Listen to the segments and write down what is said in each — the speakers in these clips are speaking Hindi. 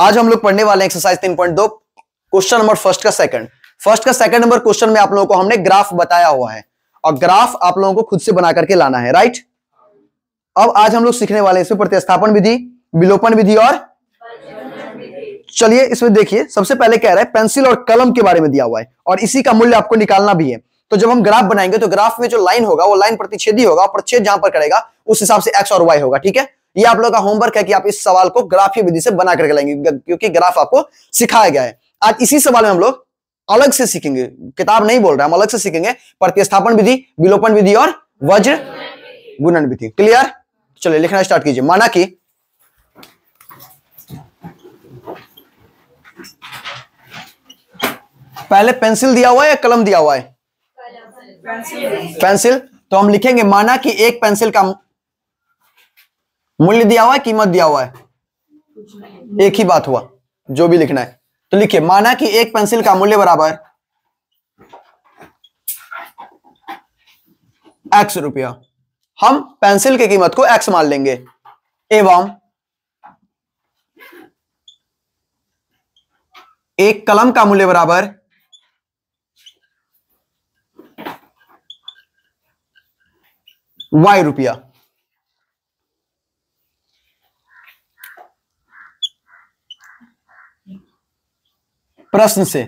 आज हम लोग पढ़ने वाले एक्सरसाइज तीन पॉइंट दो क्वेश्चन नंबर फर्स्ट का सेकंड फर्स्ट का सेकंड नंबर क्वेश्चन में आप लोगों को हमने ग्राफ बताया हुआ है और ग्राफ आप लोगों को खुद से बना करके लाना है राइट अब आज हम लोग सीखने वाले इसमें प्रतिस्थापन विधि विलोपन विधि और चलिए इसमें देखिए सबसे पहले कह रहा है पेंसिल और कलम के बारे में दिया हुआ है और इसी का मूल्य आपको निकालना भी है तो जब हम ग्राफ बनाएंगे तो ग्राफ में जो लाइन होगा वो लाइन प्रतिच्छेदी होगा और प्रतिच्छेद जहां पर करेगा उस हिसाब से एक्स और वाई होगा ठीक है ये आप लोग का होमवर्क है कि आप इस सवाल को ग्राफी विधि से बना करके लाएंगे क्योंकि ग्राफ आपको सिखाया गया है आज इसी सवाल में हम लोग अलग से सीखेंगे किताब नहीं बोल रहा हम अलग से सीखेंगे प्रतिस्थापन विधि विलोपन विधि और वज्र गुणन विधि क्लियर चलिए लिखना स्टार्ट कीजिए माना कि पहले पेंसिल दिया हुआ है या कलम दिया हुआ है पेंसिल तो हम लिखेंगे माना कि एक पेंसिल का मूल्य दिया हुआ है कीमत दिया हुआ है एक ही बात हुआ जो भी लिखना है तो लिखिए माना कि एक पेंसिल का मूल्य बराबर एक्स रुपया हम पेंसिल की कीमत को एक्स मान लेंगे एवं एक कलम का मूल्य बराबर वाई रुपया प्रश्न से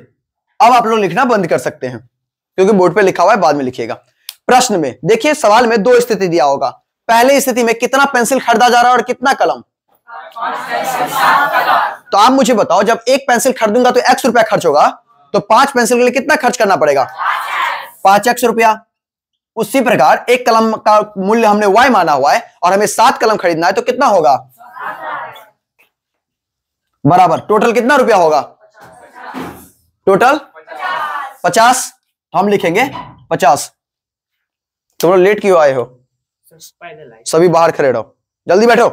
अब आप लोग लिखना बंद कर सकते हैं क्योंकि बोर्ड पे लिखा हुआ है बाद में लिखिएगा प्रश्न में देखिए सवाल में दो स्थिति दिया होगा पहले स्थिति में कितना पेंसिल खरीदा जा रहा है और कितना कलम तो आप मुझे बताओ जब एक पेंसिल खरीदूंगा तो एक्स रुपया खर्च होगा तो पांच पेंसिल के लिए कितना खर्च करना पड़ेगा पांच एक्स रुपया उसी प्रकार एक कलम का मूल्य हमने वाई माना हुआ है और हमें सात कलम खरीदना है तो कितना होगा बराबर टोटल कितना रुपया होगा टोटल पचास हम लिखेंगे पचास तुम लोग लेट क्यों आए हो सभी बाहर खड़े रहो जल्दी बैठो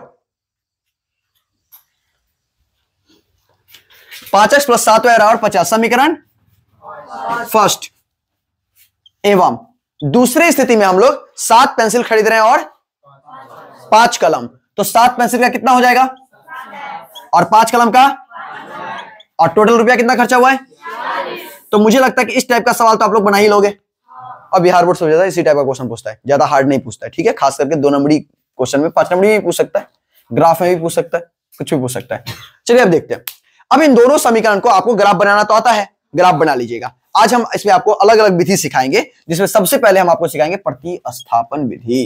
पांचस प्लस सात और पचास समीकरण फर्स्ट एवं दूसरे स्थिति में हम लोग सात पेंसिल खरीद रहे हैं और पांच कलम तो सात पेंसिल का कितना हो जाएगा और पांच कलम का और टोटल रुपया कितना खर्चा हुआ है तो मुझे लगता है कि इस टाइप का सवाल तो आप लोग बना ही लोगे और बिहार बोर्ड सबसे ज्यादा इसी टाइप का क्वेश्चन पूछता है ज्यादा हार्ड नहीं पूछता है ठीक है खास करके दो नंबरी क्वेश्चन में पांच नंबरी भी पूछ सकता है ग्राफ में भी पूछ सकता है कुछ भी पूछ सकता है चलिए अब देखते हैं अब इन दोनों समीकरण को आपको ग्राफ बनाना तो आता है ग्राफ बना लीजिएगा आज हम इसमें आपको अलग अलग विधि सिखाएंगे जिसमें सबसे पहले हम आपको सिखाएंगे प्रतिस्थापन विधि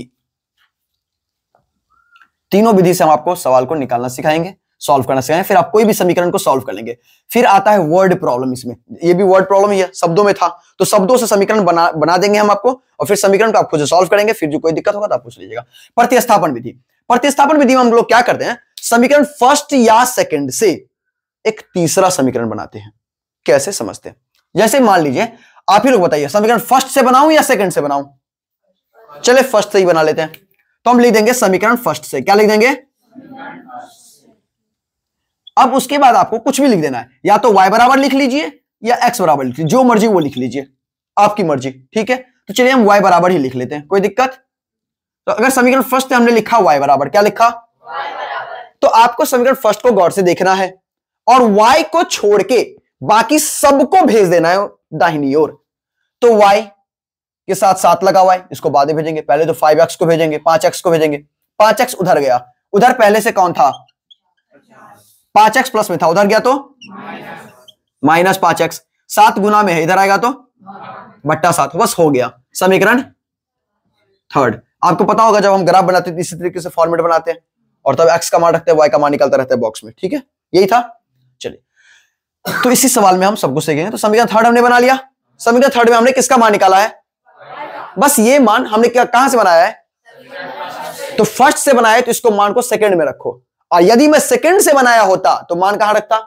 तीनों विधि से हम आपको सवाल को निकालना सिखाएंगे सॉल्व करना सिखाएंगे फिर आप कोई भी समीकरण को सॉल्व कर लेंगे फिर आता है वर्ड प्रॉब्लम इसमें ये भी वर्ड प्रॉब्लम ही है शब्दों में था तो शब्दों से समीकरण बना बना देंगे हम आपको और फिर समीकरण को आप खुद से सॉल्व करेंगे फिर जो कोई दिक्कत होगा तो आप पूछ लीजिएगा प्रतिस्थापन विधि प्रतिस्थापन विधि में हम लोग क्या करते हैं समीकरण फर्स्ट या सेकेंड से एक तीसरा समीकरण बनाते हैं कैसे समझते हैं जैसे मान लीजिए आप ही लोग बताइए समीकरण फर्स्ट से बनाऊं या सेकंड से बनाऊं चले फर्स्ट से ही बना लेते हैं तो हम लिख देंगे समीकरण फर्स्ट से क्या लिख देंगे अब उसके बाद आपको कुछ भी लिख देना है या तो वाई बराबर लिख लीजिए या एक्स बराबर लिख जो मर्जी वो लिख लीजिए आपकी मर्जी ठीक है तो चलिए हम वाई बराबर ही लिख लेते हैं कोई दिक्कत तो अगर समीकरण फर्स्ट हमने लिखा वाई बराबर क्या लिखा तो आपको समीकरण फर्स्ट को गौर से देखना है और y को छोड़ के बाकी सबको भेज देना है दाहिनी ओर तो y के साथ साथ लगा हुआ है इसको बाद में भेजेंगे पहले तो फाइव एक्स को भेजेंगे पांच एक्स को भेजेंगे पांच एक्स उधर गया उधर पहले से कौन था पांच एक्स प्लस में था उधर गया तो माइनस पांच एक्स सात गुना में है इधर आएगा तो बट्टा सात बस हो गया समीकरण थर्ड आपको पता होगा जब हम ग्राफ बनाते हैं तो इसी तरीके से फॉर्मेट बनाते हैं और तब एक्स का मान रखते हैं वाई का मान निकलता रहता है बॉक्स में ठीक है यही था चलिए तो इसी सवाल में हम सबको कुछ सीखेंगे तो समीकरण थर्ड हमने बना लिया समीकरण थर्ड में हमने किसका मान निकाला है बस ये मान हमने क्या कहां से बनाया है तो फर्स्ट से बनाया है तो इसको मान को सेकंड में रखो और यदि मैं सेकंड से बनाया होता तो मान कहां रखता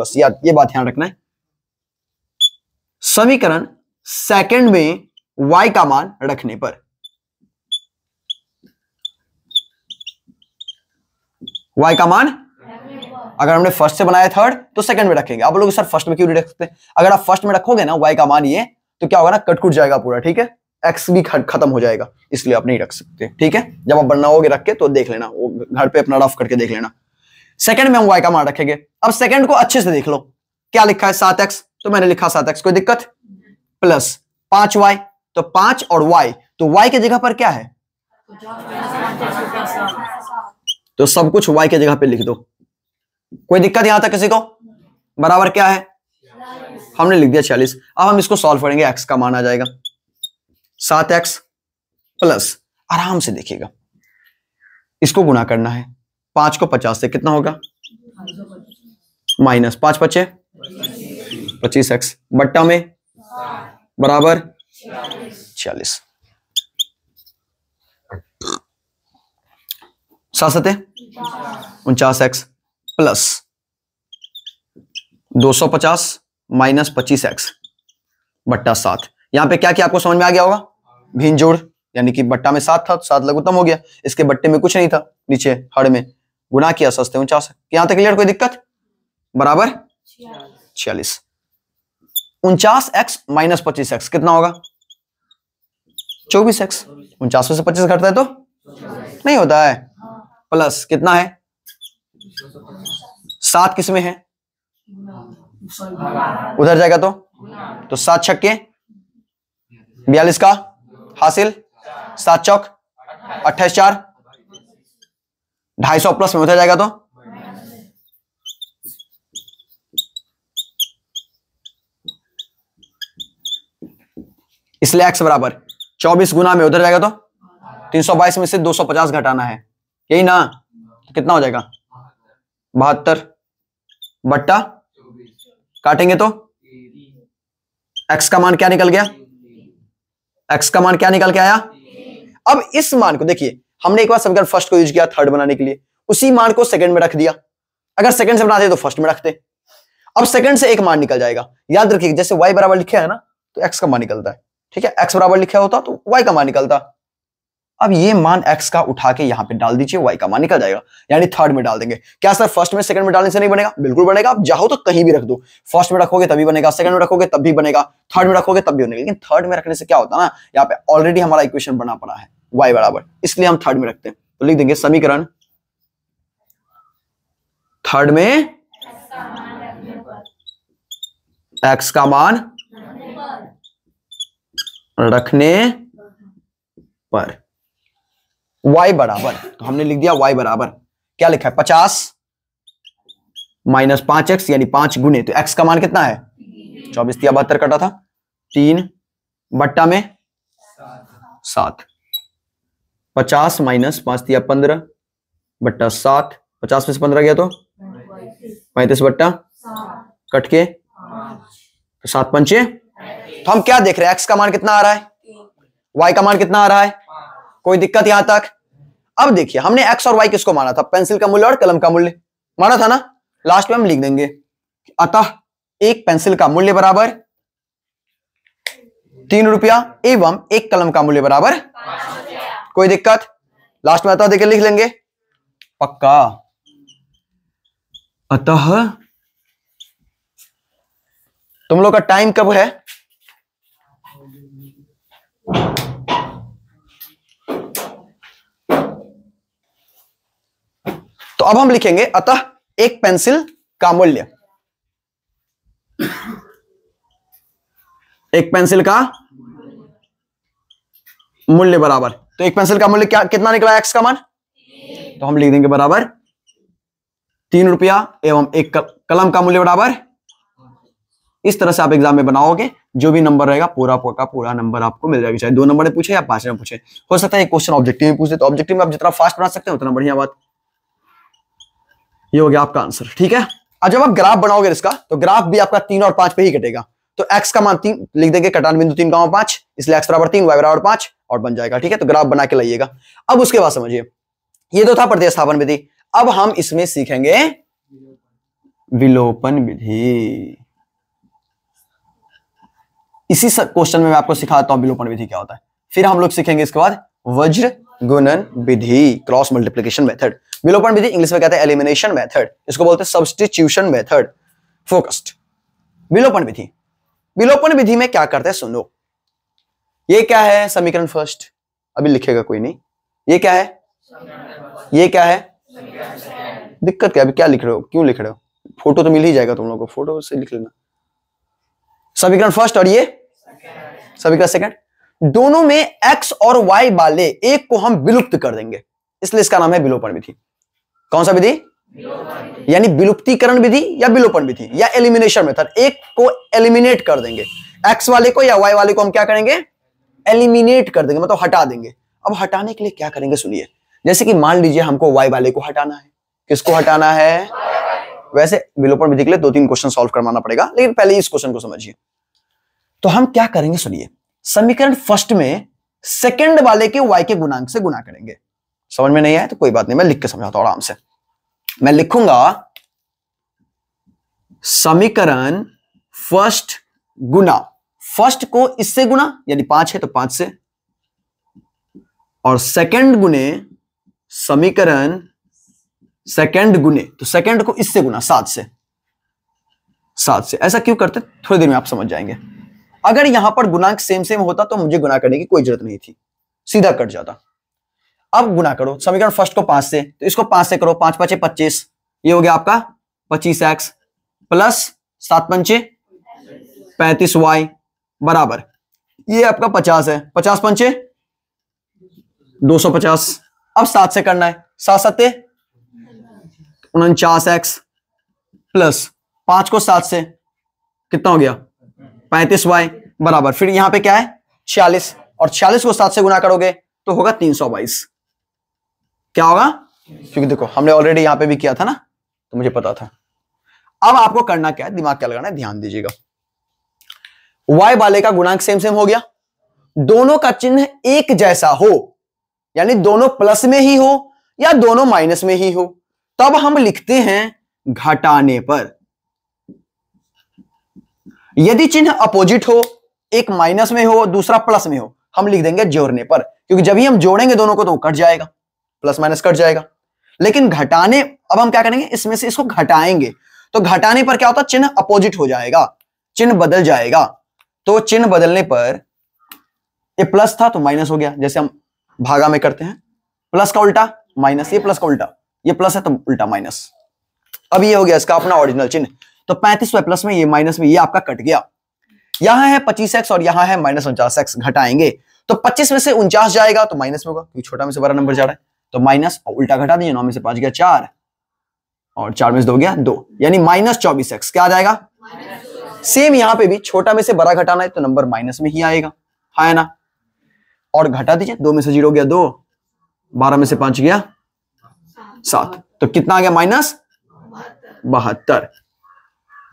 बस याद ये बात ध्यान रखना है समीकरण सेकंड में y का मान रखने पर y का मान अगर हमने फर्स्ट से बनाया थर्ड तो सेकंड में रखेंगे आप लोग सर फर्स्ट में क्यों नहीं रख सकते अगर आप फर्स्ट में रखोगे ना y का मान ये तो क्या होगा ना कटकुट जाएगा पूरा ठीक है एक्स भी खत्म हो जाएगा इसलिए आप नहीं रख सकते ठीक है जब आप बनाओगे रख के तो देख लेना वो घर पे अपना रफ करके देख लेना सेकंड में हम वाई का मान रखेंगे अब सेकंड को अच्छे से देख लो क्या लिखा है सात एक्स तो मैंने लिखा सात एक्स कोई दिक्कत प्लस पांच वाई तो पांच और वाई तो वाई की जगह पर क्या है तो सब कुछ वाई की जगह पर लिख दो कोई दिक्कत यहां तक किसी को बराबर क्या है हमने लिख दिया छियालीस अब हम इसको सॉल्व करेंगे एक्स का मान आ जाएगा सात एक्स प्लस आराम से देखिएगा इसको गुना करना है पांच को पचास से कितना होगा माइनस पांच पचे पच्चीस एक्स बट्टा में बराबर छियालीस सात सते उनचास एक्स प्लस दो सौ पचास माइनस पच्चीस एक्स बट्टा सात यहां पे क्या क्या आपको समझ में आ गया होगा भीन जोड़ यानी कि बट्टा में सात था तो सात लघुत्तम हो गया इसके बट्टे में कुछ नहीं था नीचे हड़ में गुना किया सस्ते उनचास यहां तक क्लियर कोई दिक्कत बराबर छियालीस उनचास एक्स माइनस पच्चीस एक्स कितना होगा चौबीस एक्स उनचास में से पच्चीस घटता है तो नहीं होता है प्लस कितना है सात किसमें है उधर जाएगा तो तो सात छक्के बयालीस का हासिल सात चौक अट्ठाईस चार ढाई सौ प्लस में होता जाएगा तो इसलिए एक्स बराबर चौबीस गुना में उधर जाएगा तो तीन सौ बाईस में से दो सौ पचास घटाना है यही ना तो कितना हो जाएगा बहत्तर बट्टा काटेंगे तो एक्स का मान क्या निकल गया एक्स का मान क्या निकाल के आया अब इस मान को देखिए हमने एक बार समीकरण फर्स्ट को यूज किया थर्ड बनाने के लिए उसी मान को सेकंड में रख दिया अगर सेकंड से बनाते तो फर्स्ट में रखते अब सेकंड से एक मान निकल जाएगा याद रखिए जैसे वाई बराबर लिखा है ना तो एक्स का मान निकलता है ठीक है एक्स बराबर लिखा होता तो वाई का मान निकलता अब ये मान x का उठा के यहाँ पे डाल दीजिए y का मान निकल जाएगा यानी थर्ड में डाल देंगे क्या सर फर्स्ट में सेकंड में डालने से नहीं बनेगा बिल्कुल बनेगा आप जाओ तो कहीं भी रख दो फर्स्ट में रखोगे तभी बनेगा सेकंड में रखोगे तब भी बनेगा थर्ड में रखोगे तब भी बनेगा लेकिन थर्ड में रखने से क्या होता है ना यहाँ पे ऑलरेडी हमारा इक्वेशन बना पड़ा है वाई बराबर इसलिए हम थर्ड में रखते हैं तो लिख देंगे समीकरण थर्ड में एक्स का मान रखने पर y बराबर तो हमने लिख दिया y बराबर क्या लिखा है पचास माइनस पांच एक्स यानी पांच गुने तो x का मान कितना है चौबीस या बहत्तर कटा था तीन बट्टा में सात पचास माइनस पांच या पंद्रह बट्टा सात पचास में से पंद्रह गया तो पैंतीस बट्टा कट के तो सात पंचे तो हम क्या देख रहे हैं एक्स का मान कितना आ रहा है वाई का मान कितना आ रहा है कोई दिक्कत यहां तक अब देखिए हमने एक्स और वाई किसको माना था पेंसिल का मूल्य और कलम का मूल्य माना था ना लास्ट में हम लिख देंगे अतः एक पेंसिल का मूल्य बराबर तीन रुपया एवं एक कलम का मूल्य बराबर कोई दिक्कत लास्ट में अतः देखिए लिख लेंगे पक्का अतः तुम लोग का टाइम कब है अब हम लिखेंगे अतः एक पेंसिल का मूल्य एक पेंसिल का मूल्य बराबर तो एक पेंसिल का मूल्य क्या कितना निकला एक्स का मान तो हम लिख देंगे बराबर तीन रुपया एवं एक कलम का मूल्य बराबर इस तरह से आप एग्जाम में बनाओगे जो भी नंबर रहेगा पूरा का पूरा नंबर आपको मिल जाएगा चाहे दो नंबर पूछे या पांच में पूछे हो सकता है क्वेश्चन ऑब्जेक्टिव में तो ऑब्जेक्टिव में आप जितना फास्ट बना सकते हैं उतना बढ़िया बात ये हो गया आपका आंसर ठीक है अब जब आप ग्राफ बनाओगे इसका तो ग्राफ भी आपका तीन और पांच पे ही कटेगा तो एक्स का मान तीन लिख देंगे कटान बिंदु तीन गाँव पांच इसलिए एक्स बराबर तीन वाई बराबर पांच और बन जाएगा ठीक है तो ग्राफ बना के लाइएगा अब उसके बाद समझिए ये तो था प्रतिस्थापन विधि अब हम इसमें सीखेंगे विलोपन विधि इसी क्वेश्चन में मैं आपको सिखाता हूं विलोपन विधि क्या होता है फिर हम लोग सीखेंगे इसके बाद वज्र गुणन विधि क्रॉस मल्टीप्लीकेशन मेथड विलोपन विधि इंग्लिश में कहते हैं एलिमिनेशन मेथड इसको बोलते हैं सब्सटीट्यूशन मेथड फोकस्ड विलोपन विधि विलोपन विधि में क्या करते हैं सुनो ये क्या है समीकरण फर्स्ट अभी लिखेगा कोई नहीं ये क्या है ये क्या है दिक्कत क्या अभी क्या लिख रहे हो क्यों लिख रहे हो फोटो तो मिल ही जाएगा तुम लोगों को फोटो से लिख लेना समीकरण फर्स्ट और ये समीकरण सेकंड दोनों में एक्स और वाई वाले एक को हम विलुप्त कर देंगे इसलिए इसका नाम है विलोपन विधि कौन सा विधि यानी विलुप्तीकरण विधि या विलोपन विधि या एलिमिनेशन मेथड एक को एलिमिनेट कर देंगे एक्स वाले को या वाई वाले को हम क्या करेंगे एलिमिनेट कर देंगे मतलब हटा देंगे अब हटाने के लिए क्या करेंगे सुनिए जैसे कि मान लीजिए हमको वाई वाले को हटाना है किसको हटाना है वैसे विलोपन विधि के लिए दो तीन क्वेश्चन सॉल्व करवाना पड़ेगा लेकिन पहले इस क्वेश्चन को समझिए तो हम क्या करेंगे सुनिए समीकरण फर्स्ट में सेकंड वाले के वाई के गुणांक से गुना करेंगे समझ में नहीं आया तो कोई बात नहीं मैं लिख के समझाता हूं आराम से मैं लिखूंगा समीकरण फर्स्ट गुना फर्स्ट को इससे गुना यानी पांच है तो पांच से और सेकंड गुने समीकरण सेकंड गुने तो सेकंड को इससे गुना सात से सात से ऐसा क्यों करते थोड़ी देर में आप समझ जाएंगे अगर यहां पर गुनाक सेम सेम होता तो मुझे गुना करने की कोई जरूरत नहीं थी सीधा कट जाता अब गुना करो समीकरण फर्स्ट को पांच से तो इसको पांच से करो पांच पांच पच्चीस ये हो गया आपका पच्चीस एक्स प्लस सात पंचे पैंतीस वाई बराबर ये आपका पचास है पचास पंचे दो सौ पचास अब सात से करना है सात सत्य उनचास एक्स प्लस पांच को सात से कितना हो गया पैंतीस वाई बराबर फिर यहां पे क्या है छियालीस और छियालीस को सात से गुना करोगे तो होगा तीन सौ बाईस क्या होगा क्योंकि देखो हमने ऑलरेडी यहां पे भी किया था ना तो मुझे पता था अब आपको करना क्या है दिमाग क्या लगाना है ध्यान दीजिएगा वाई वाले का गुणांक सेम सेम हो गया दोनों का चिन्ह एक जैसा हो यानी दोनों प्लस में ही हो या दोनों माइनस में ही हो तब हम लिखते हैं घटाने पर यदि चिन्ह अपोजिट हो एक माइनस में हो दूसरा प्लस में हो हम लिख देंगे जोड़ने पर क्योंकि जब ही हम जोड़ेंगे दोनों को तो कट जाएगा प्लस माइनस कट जाएगा लेकिन घटाने अब हम क्या करेंगे इसमें से इसको घटाएंगे तो घटाने पर क्या होता है चिन्ह अपोजिट हो जाएगा चिन्ह बदल जाएगा तो चिन्ह बदलने पर ये प्लस था तो माइनस हो गया जैसे हम भागा में करते हैं प्लस का उल्टा माइनस ये प्लस का उल्टा ये प्लस है तो उल्टा माइनस अब ये हो गया इसका अपना ओरिजिनल चिन्ह तो पैंतीस वाई प्लस में ये माइनस में ये आपका कट गया यहां है पच्चीस एक्स और यहां है माइनस उनचास एक्स घटाएंगे तो पच्चीस में से उनचास जाएगा तो माइनस में होगा क्योंकि छोटा में से बड़ा नंबर जा रहा है तो माइनस और उल्टा घटा दीजिए नौ में से पांच गया चार और चार में से दो गया दो यानी माइनस चौबीस एक्स क्या आ जाएगा सेम यहां पे भी छोटा में से बड़ा घटाना है तो नंबर माइनस में ही आएगा है हाँ ना और घटा दीजिए दो में से जीरो गया दो बारह में से पांच गया सात तो कितना आ गया माइनस बहत्तर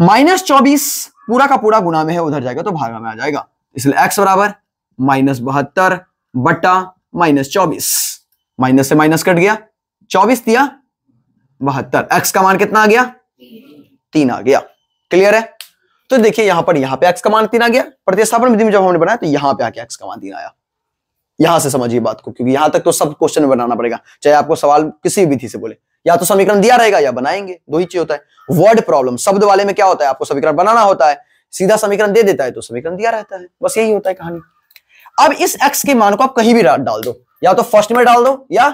माइनस चौबीस पूरा का पूरा गुना में है उधर जाएगा तो भागा में आ जाएगा इसलिए एक्स बराबर माइनस बहत्तर बट्टा माइनस चौबीस माइनस से माइनस कट गया चौबीस दिया बहत्तर एक्स का मान कितना आ गया तीन आ गया क्लियर है तो देखिए यहां पर यहां पे एक्स का मान तीन आ गया प्रतिस्थापन विधि में जब हमने बनाया तो यहां पर आके एक्स का मान तीन आया यहां से समझिए बात को क्योंकि यहां तक तो सब क्वेश्चन बनाना पड़ेगा चाहे आपको सवाल किसी विधि से बोले या तो समीकरण दिया रहेगा या बनाएंगे दो ही चीज होता है वर्ड प्रॉब्लम शब्द वाले में क्या होता है आपको समीकरण बनाना होता है सीधा समीकरण दे देता है तो समीकरण दिया रहता है बस यही होता है कहानी अब इस एक्स के मान को आप कहीं भी डाल दो या तो फर्स्ट में डाल दो या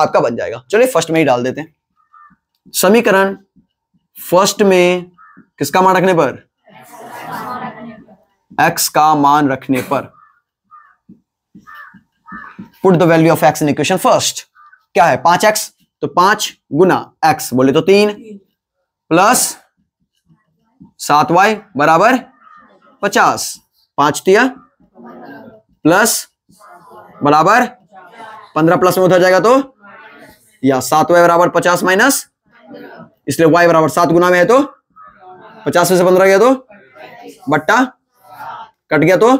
आपका बन जाएगा चलिए फर्स्ट में ही डाल देते हैं समीकरण फर्स्ट में किसका मान रखने पर एक्स का मान रखने पर put the value of x in equation first क्या है पांच एक्स तो पांच गुना एक्स बोले तो तीन प्लस सात वाई बराबर पचास पांच तिया प्लस बराबर पंद्रह प्लस में उधर जाएगा तो या सात वाई बराबर पचास माइनस इसलिए वाई बराबर सात गुना में है तो पचास में से पंद्रह गया तो बट्टा कट गया तो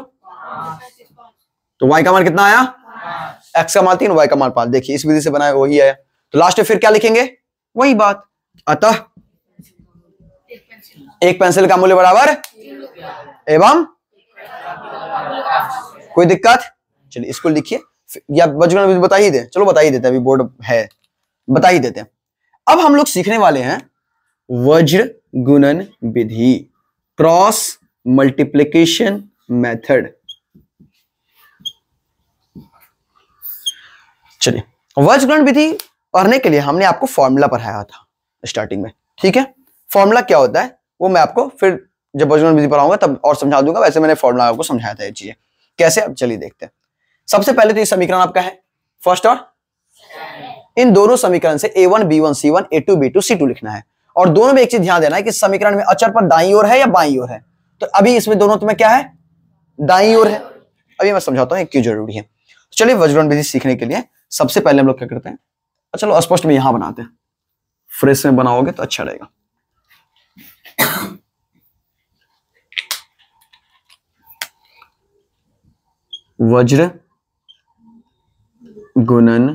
तो वाई का मान कितना आया एक्स का मान तीन वाई का मान पांच देखिए इस विधि से बनाया वही आया तो लास्ट में फिर क्या लिखेंगे वही बात अतः एक पेंसिल का मूल्य बराबर एवं कोई दिक्कत चलिए इसको लिखिए या बच्चों विधि बता ही दे चलो बता ही देते अभी बोर्ड है बता ही देते हैं अब हम लोग सीखने वाले हैं वज्र गुणन विधि क्रॉस मल्टीप्लीकेशन मेथड चलिए वज्र गुणन विधि पढ़ने के लिए हमने आपको फॉर्मूला पढ़ाया था स्टार्टिंग में ठीक है फॉर्मूला क्या होता है वो मैं आपको फिर जब बजरंग विधि पढ़ाऊंगा तब और समझा दूंगा वैसे मैंने फॉर्मूला आपको समझाया था ये चीजें कैसे आप चलिए देखते हैं सबसे पहले तो ये समीकरण आपका है फर्स्ट और इन दोनों समीकरण से a one b one c one a two b two c two लिखना है और दोनों में एक चीज ध्यान देना है कि समीकरण में अचर पर दाई ओर है या बाई ओर है तो अभी इसमें दोनों तुम्हें क्या है दाई ओर है अभी मैं समझाता हूँ क्यों जरूरी है चलिए वज्रण विधि सीखने के लिए सबसे पहले हम लोग क्या करते हैं हाँ, चलो स्पष्ट में यहां बनाते हैं फ्रेश में बनाओगे तो अच्छा रहेगा वज्र गुणन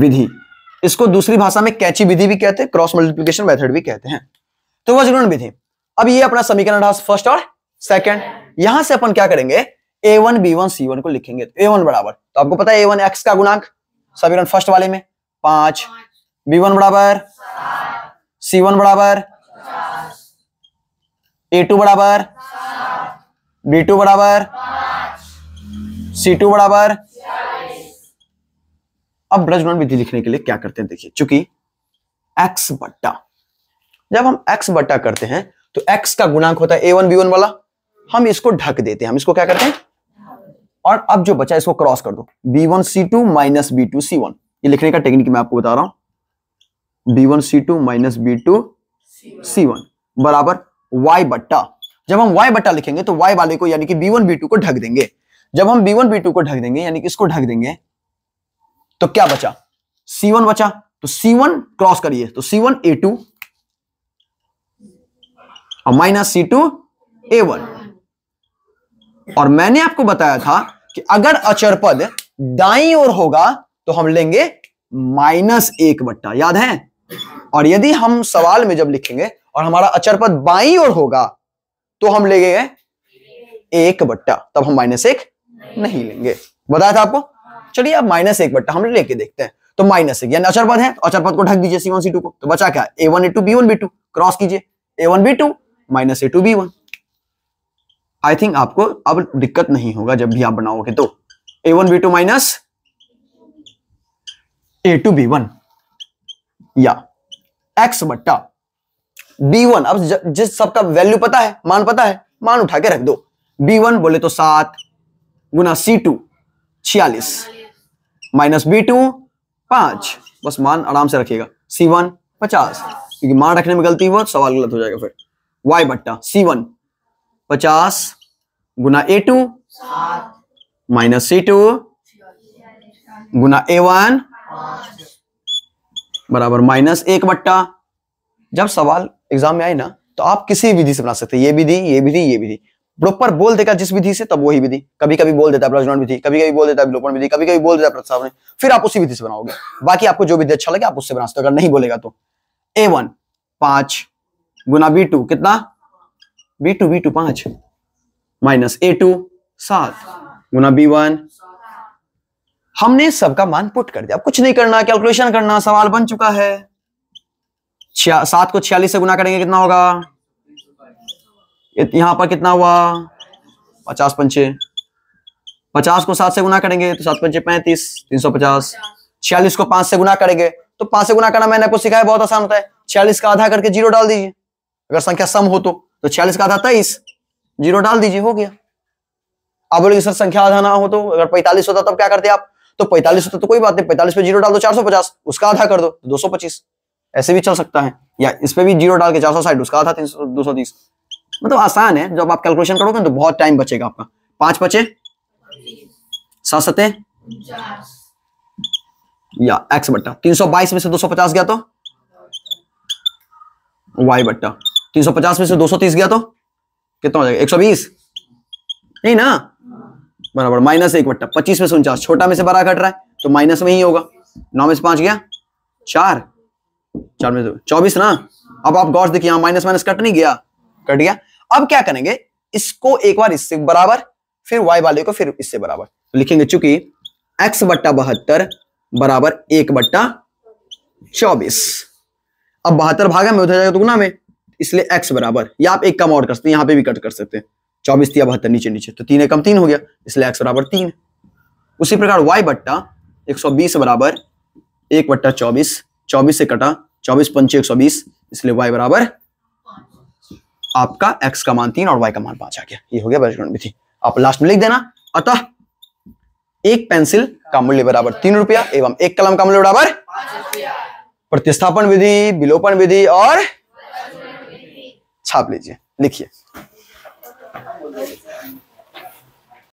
विधि इसको दूसरी भाषा में कैची विधि भी कहते हैं क्रॉस मल्टीप्लिकेशन मेथड भी कहते हैं तो वज्रगुणन विधि अब ये अपना समीकरण रहा फर्स्ट और सेकंड यहां से अपन क्या करेंगे a one b one c one को लिखेंगे ए वन बराबर तो आपको पता है ए वन एक्स का गुणांक सभी रन फर्स्ट वाले में पांच बी वन बराबर सी वन बराबर ए टू बराबर बी टू बराबर सी टू बराबर अब ब्रज नॉट विधि लिखने के लिए क्या करते हैं देखिए चूंकि एक्स बट्टा जब हम एक्स बट्टा करते हैं तो एक्स का गुणांक होता है ए वन बी वन वाला हम इसको ढक देते हैं हम इसको क्या करते हैं और अब जो बचा इसको क्रॉस कर दो b one c two minus b two c one ये लिखने का टेक्निक मैं आपको बता रहा हूं b one c two minus b two c one बराबर वाई बट्टा जब हम y बट्टा लिखेंगे तो y वाले को यानी कि b1 b2 को ढक देंगे जब हम b1 b2 को ढक देंगे यानी कि इसको ढक देंगे तो क्या बचा c1 बचा तो c1 क्रॉस करिए तो c1 a2 और माइनस c2 a1 और मैंने आपको बताया था कि अगर अचर पद दाई ओर होगा तो हम लेंगे माइनस एक बट्टा याद है और यदि हम सवाल में जब लिखेंगे और हमारा अचर पद बाई ओर होगा तो हम लेंगे एक बट्टा तब हम माइनस एक नहीं लेंगे बताया था आपको चलिए अब माइनस एक बट्टा हम लेके देखते हैं तो माइनस एक यानी अचर पद है अचर पद को ढक दीजिए सी वन सी टू को तो बचा क्या a one a two b one b two cross कीजिए a one b two minus a two b one I think आपको अब दिक्कत नहीं होगा जब भी आप बनाओगे तो a one b two minus a two b one या एक्स बट्टा बी वन अब जिस सबका वैल्यू पता है मान पता है मान उठा के रख दो बी वन बोले तो सात गुना सी टू छियालीस माइनस बी टू पांच बस मान आराम से रखिएगा सी वन पचास क्योंकि मान रखने में गलती हुआ सवाल गलत हो जाएगा फिर वाई बट्टा सी वन पचास गुना a two minus c two गुना ए वन बराबर माइनस एक बट्टा जब सवाल एग्जाम में आए ना तो आप किसी विधि से बना सकते हैं ये विधि ये विधि ये विधि प्रॉपर बोल देगा जिस विधि से तब वही विधि कभी कभी बोल देता है विधि कभी कभी बोल देता है विधि कभी कभी बोल देता है फिर आप उसी विधि से बनाओगे बाकी आपको जो विधि अच्छा लगे आप उससे बना सकते हो अगर नहीं बोलेगा तो ए वन पांच गुना बी टू कितना बी टू बी टू पांच माइनस ए टू सात गुना बी वन हमने सबका मान पुट कर दिया अब कुछ नहीं करना कैलकुलेशन करना सवाल बन चुका है सात को छियालीस से गुना करेंगे कितना होगा यहाँ पर कितना हुआ पचास पंचे पचास को सात से गुना करेंगे तो सात पंचे पैंतीस तीन सौ पचास छियालीस को पांच से गुना करेंगे तो पांच से गुना करना मैंने आपको सिखाया बहुत आसान होता है छियालीस का आधा करके जीरो डाल दीजिए अगर संख्या सम हो तो, तो छियालीस का आधा तेईस जीरो डाल दीजिए हो गया आप बोले सर संख्या आधा ना हो तो अगर पैंतालीस होता तब क्या करते आप तो पैंतालीस होता तो कोई बात नहीं पैंतालीस पे जीरो डाल दो चार सौ पचास उसका आधा कर दो तो दो सौ पच्चीस ऐसे भी चल सकता है या इस पे भी जीरो डाल के चार सौ उसका आधा तीन सौ दो सौ तीस मतलब आसान है जब आप कैलकुलेशन करोगे तो बहुत टाइम बचेगा आपका पांच बचे सात सते या एक्स बट्टा तीन सौ बाईस में से दो सौ पचास गया तो वाई बट्टा तीन सौ पचास में से दो सौ तीस गया तो कितना हो जाएगा 120 नहीं ना बराबर माइनस एक बट्टा पच्चीस में से उनचास छोटा में से बड़ा घट रहा है तो माइनस में ही होगा नौ में से पांच गया चार चार में से चौबीस ना अब आप गौर देखिए यहां माइनस माइनस कट नहीं गया कट गया अब क्या करेंगे इसको एक बार इससे बराबर फिर वाई वाले को फिर इससे बराबर तो लिखेंगे चूंकि एक्स बट्टा बहत्तर बराबर एक बट्टा चौबीस अब बहत्तर भागा में उधर जाएगा दुगुना में इसलिए एक्स बराबर या आप एक कम और कर सकते हैं यहाँ पे भी कट कर सकते हैं चौबीस या बहत्तर नीचे नीचे तो तीन एकम तीन हो गया इसलिए एक्स बराबर तीन उसी प्रकार वाई बट्टा एक सौ बीस बराबर एक बट्टा चौबीस चौबीस से कटा चौबीस पंचे एक सौ बीस इसलिए वाई बराबर आपका एक्स का मान तीन और वाई का मान पांच आ गया ये हो गया बैचग्राउंड विधि आप लास्ट में लिख देना अतः एक पेंसिल का मूल्य बराबर तीन रुपया एवं एक कलम का मूल्य बराबर प्रतिस्थापन विधि विलोपन विधि और छाप लीजिए लिखिए